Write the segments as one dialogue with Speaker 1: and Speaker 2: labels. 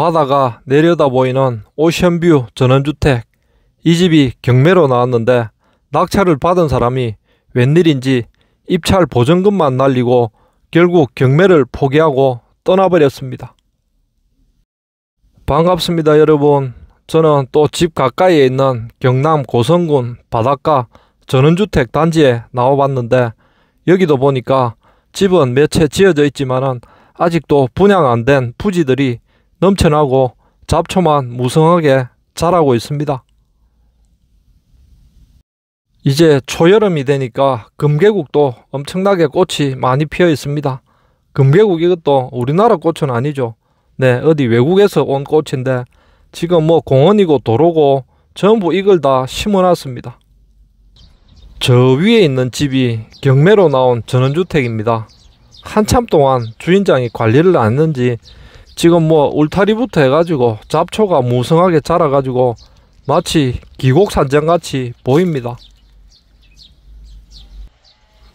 Speaker 1: 바다가 내려다 보이는 오션뷰 전원주택 이 집이 경매로 나왔는데 낙찰을 받은 사람이 웬일인지 입찰 보증금만 날리고 결국 경매를 포기하고 떠나버렸습니다. 반갑습니다 여러분 저는 또 집 가까이에 있는 경남 고성군 바닷가 전원주택 단지에 나와봤는데 여기도 보니까 집은 몇 채 지어져 있지만은 아직도 분양 안된 부지들이 넘쳐나고 잡초만 무성하게 자라고 있습니다. 이제 초여름이 되니까 금계국도 엄청나게 꽃이 많이 피어 있습니다. 금계국 이것도 우리나라 꽃은 아니죠. 네, 어디 외국에서 온 꽃인데 지금 뭐 공원이고 도로고 전부 이걸 다 심어놨습니다. 저 위에 있는 집이 경매로 나온 전원주택입니다. 한참 동안 주인장이 관리를 안 했는지 지금 뭐 울타리부터 해가지고 잡초가 무성하게 자라가지고 마치 기곡산장같이 보입니다.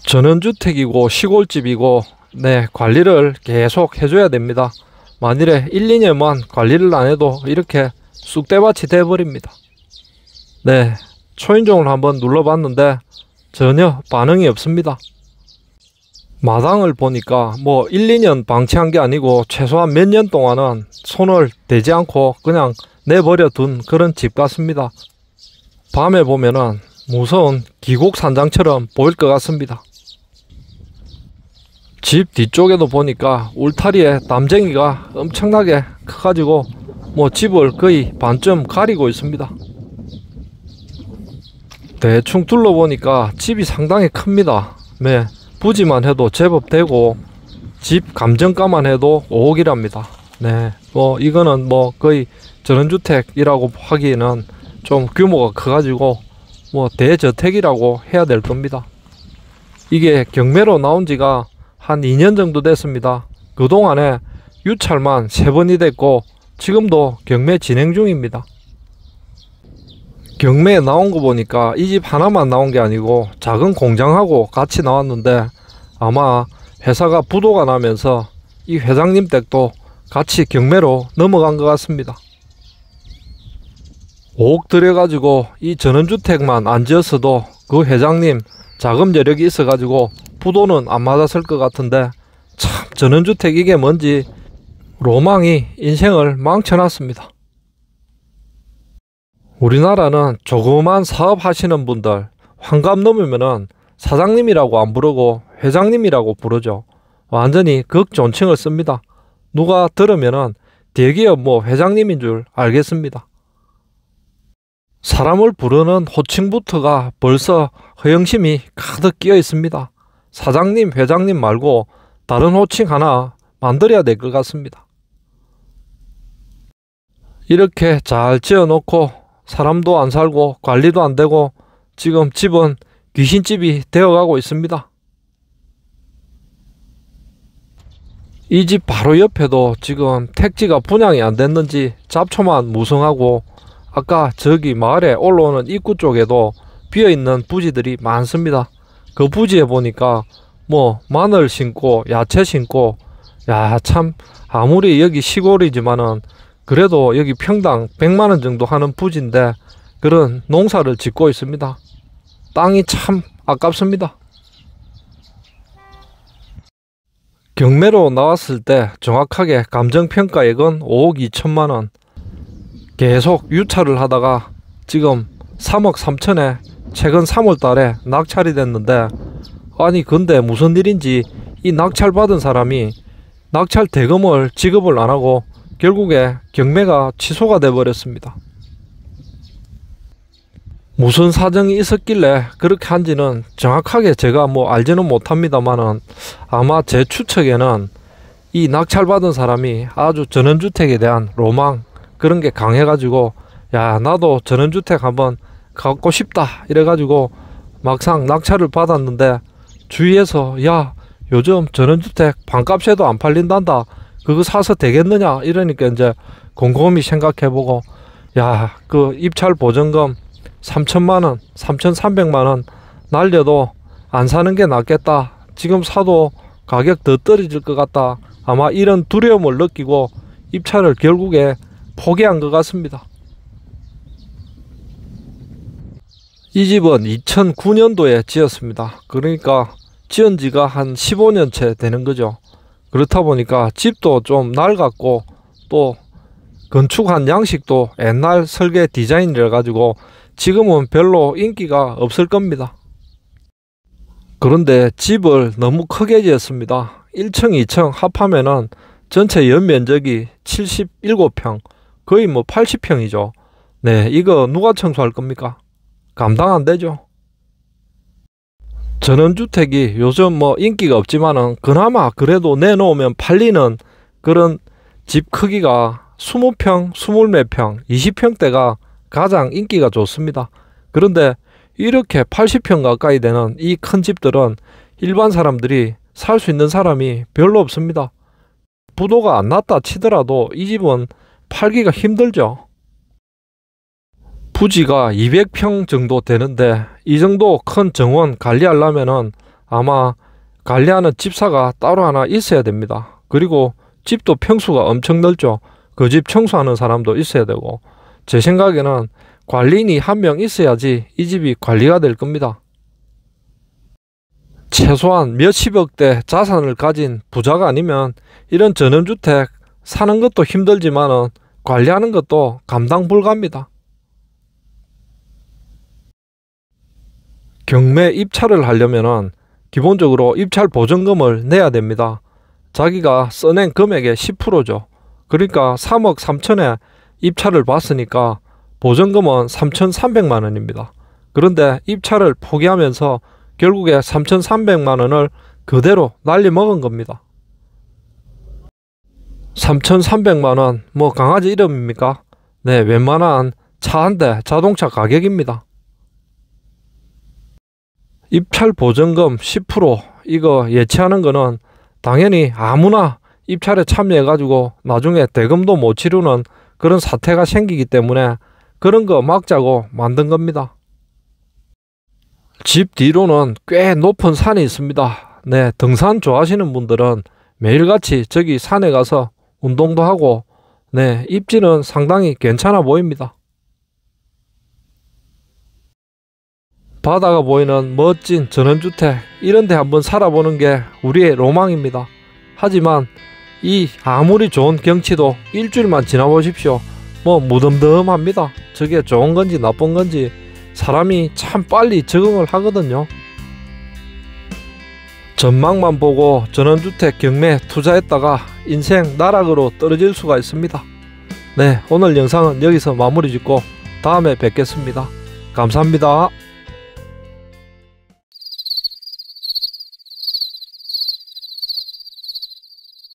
Speaker 1: 전원주택이고 시골집이고 네 관리를 계속 해줘야 됩니다. 만일에 1, 2년만 관리를 안해도 이렇게 쑥대밭이 돼버립니다. 네 초인종을 한번 눌러봤는데 전혀 반응이 없습니다. 마당을 보니까 뭐 1, 2년 방치한 게 아니고 최소한 몇 년 동안은 손을 대지 않고 그냥 내버려 둔 그런 집 같습니다. 밤에 보면은 무서운 기곡산장처럼 보일 것 같습니다. 집 뒤쪽에도 보니까 울타리에 담쟁이가 엄청나게 커가지고 뭐 집을 거의 반쯤 가리고 있습니다. 대충 둘러보니까 집이 상당히 큽니다. 네, 부지만 해도 제법 되고 집 감정가만 해도 5억이랍니다. 네, 뭐 이거는 뭐 거의 전원주택이라고 하기에는 좀 규모가 커가지고 뭐 대저택이라고 해야 될 겁니다. 이게 경매로 나온 지가 한 2년 정도 됐습니다. 그동안에 유찰만 3번이 됐고 지금도 경매 진행 중입니다. 경매에 나온 거 보니까 이 집 하나만 나온 게 아니고 작은 공장하고 같이 나왔는데 아마 회사가 부도가 나면서 이 회장님 댁도 같이 경매로 넘어간 것 같습니다. 5억 들여가지고 이 전원주택만 안 지었어도 그 회장님 자금 여력이 있어가지고 부도는 안 맞았을 것 같은데 참 전원주택 이게 뭔지 로망이 인생을 망쳐놨습니다. 우리나라는 조그만 사업 하시는 분들 환갑 넘으면 사장님이라고 안 부르고 회장님이라고 부르죠. 완전히 극존칭을 씁니다. 누가 들으면 대기업 뭐 회장님인 줄 알겠습니다. 사람을 부르는 호칭부터가 벌써 허영심이 가득 끼어 있습니다. 사장님, 회장님 말고 다른 호칭 하나 만들어야 될 것 같습니다. 이렇게 잘 지어놓고 사람도 안 살고 관리도 안 되고 지금 집은 귀신집이 되어가고 있습니다. 이 집 바로 옆에도 지금 택지가 분양이 안 됐는지 잡초만 무성하고 아까 저기 마을에 올라오는 입구 쪽에도 비어있는 부지들이 많습니다. 그 부지에 보니까 뭐 마늘 심고 야채 심고 야 참 아무리 여기 시골이지만은 그래도 여기 평당 100만원 정도 하는 부지인데 그런 농사를 짓고 있습니다. 땅이 참 아깝습니다. 경매로 나왔을 때 정확하게 감정평가액은 5억 2천만원 계속 유찰을 하다가 지금 3억 3천에 최근 3월달에 낙찰이 됐는데 아니 근데 무슨 일인지 이 낙찰 받은 사람이 낙찰 대금을 지급을 안하고 결국에 경매가 취소가 돼버렸습니다. 무슨 사정이 있었길래 그렇게 한지는 정확하게 제가 뭐 알지는 못합니다만은 아마 제 추측에는 이 낙찰받은 사람이 아주 전원주택에 대한 로망 그런 게 강해가지고 야 나도 전원주택 한번 갖고 싶다 이래가지고 막상 낙찰을 받았는데 주위에서 야 요즘 전원주택 반값에도 안 팔린단다 그거 사서 되겠느냐 이러니까 이제 곰곰이 생각해보고 야 그 입찰 보증금 3천만 원, 3천3백만원 날려도 안 사는 게 낫겠다. 지금 사도 가격 더 떨어질 것 같다. 아마 이런 두려움을 느끼고 입찰을 결국에 포기한 것 같습니다. 이 집은 2009년도에 지었습니다. 그러니까 지은 지가 한 15년째 되는 거죠. 그렇다 보니까 집도 좀 낡았고 또 건축한 양식도 옛날 설계 디자인이라 가지고 지금은 별로 인기가 없을 겁니다. 그런데 집을 너무 크게 지었습니다. 1층, 2층 합하면은 전체 연면적이 77평, 거의 뭐 80평이죠. 네, 이거 누가 청소할 겁니까? 감당 안 되죠. 전원주택이 요즘 뭐 인기가 없지만은 그나마 그래도 내놓으면 팔리는 그런 집 크기가 20평, 20몇 평, 20평대가 가장 인기가 좋습니다. 그런데 이렇게 80평 가까이 되는 이 큰 집들은 일반 사람들이 살 수 있는 사람이 별로 없습니다. 부도가 안 났다 치더라도 이 집은 팔기가 힘들죠. 부지가 200평 정도 되는데 이 정도 큰 정원 관리하려면은 아마 관리하는 집사가 따로 하나 있어야 됩니다. 그리고 집도 평수가 엄청 넓죠. 그 집 청소하는 사람도 있어야 되고 제 생각에는 관리인이 한 명 있어야지 이 집이 관리가 될 겁니다. 최소한 몇십억대 자산을 가진 부자가 아니면 이런 전원주택 사는 것도 힘들지만 관리하는 것도 감당 불가합니다. 경매 입찰을 하려면은 기본적으로 입찰 보증금을 내야 됩니다. 자기가 써낸 금액의 10%죠. 그러니까 3억 3천에 입찰을 받으니까 보증금은 3,300만 원입니다. 그런데 입찰을 포기하면서 결국에 3,300만 원을 그대로 날려 먹은 겁니다. 3,300만 원, 뭐 강아지 이름입니까? 네, 웬만한 차 한 대 자동차 가격입니다. 입찰 보증금 10% 이거 예치하는 거는 당연히 아무나 입찰에 참여해 가지고 나중에 대금도 못 치르는 그런 사태가 생기기 때문에 그런 거 막자고 만든 겁니다. 집 뒤로는 꽤 높은 산이 있습니다. 네, 등산 좋아하시는 분들은 매일같이 저기 산에 가서 운동도 하고 네, 입지는 상당히 괜찮아 보입니다. 바다가 보이는 멋진 전원주택 이런데 한번 살아보는 게 우리의 로망입니다. 하지만 이 아무리 좋은 경치도 일주일만 지나보십시오. 뭐 무덤덤합니다. 저게 좋은 건지 나쁜 건지 사람이 참 빨리 적응을 하거든요. 전망만 보고 전원주택 경매 투자했다가 인생 나락으로 떨어질 수가 있습니다. 네 오늘 영상은 여기서 마무리 짓고 다음에 뵙겠습니다. 감사합니다.